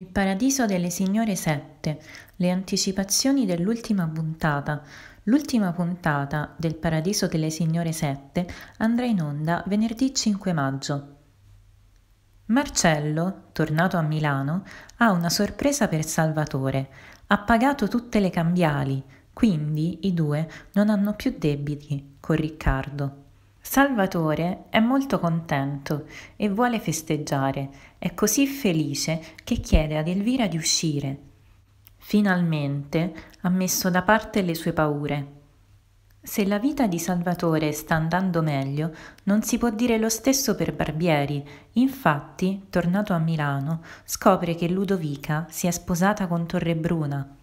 Il paradiso delle signore sette, le anticipazioni dell'ultima puntata. L'ultima puntata del Paradiso delle signore sette andrà in onda venerdì 5 maggio. Marcello, tornato a Milano, ha una sorpresa per Salvatore. Ha pagato tutte le cambiali, quindi i due non hanno più debiti con Riccardo. Salvatore è molto contento e vuole festeggiare. È così felice che chiede ad Elvira di uscire. Finalmente ha messo da parte le sue paure. Se la vita di Salvatore sta andando meglio, non si può dire lo stesso per Barbieri. Infatti, tornato a Milano, scopre che Ludovica si è sposata con Torrebruna,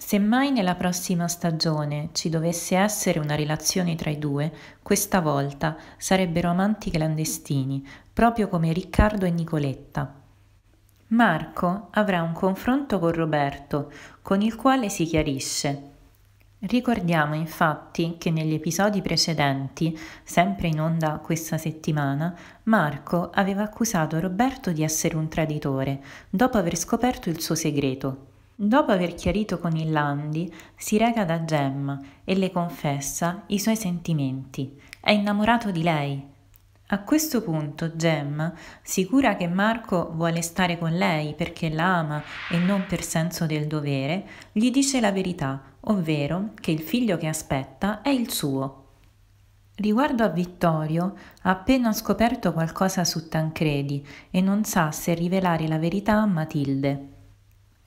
Semmai nella prossima stagione ci dovesse essere una relazione tra i due, questa volta sarebbero amanti clandestini, proprio come Riccardo e Nicoletta. Marco avrà un confronto con Roberto, con il quale si chiarisce. Ricordiamo infatti che negli episodi precedenti, sempre in onda questa settimana, Marco aveva accusato Roberto di essere un traditore, dopo aver scoperto il suo segreto. Dopo aver chiarito con il Landi, si reca da Gemma e le confessa i suoi sentimenti. È innamorato di lei. A questo punto Gemma, sicura che Marco vuole stare con lei perché la ama e non per senso del dovere, gli dice la verità, ovvero che il figlio che aspetta è il suo. Riguardo a Vittorio, ha appena scoperto qualcosa su Tancredi e non sa se rivelare la verità a Matilde.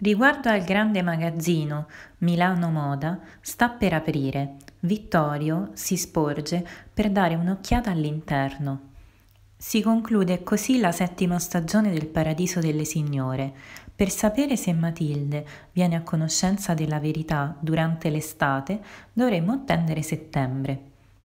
Riguardo al grande magazzino Milano Moda, sta per aprire. Vittorio si sporge per dare un'occhiata all'interno. Si conclude così la settima stagione del Paradiso delle Signore. Per sapere se Matilde viene a conoscenza della verità durante l'estate, dovremmo attendere settembre.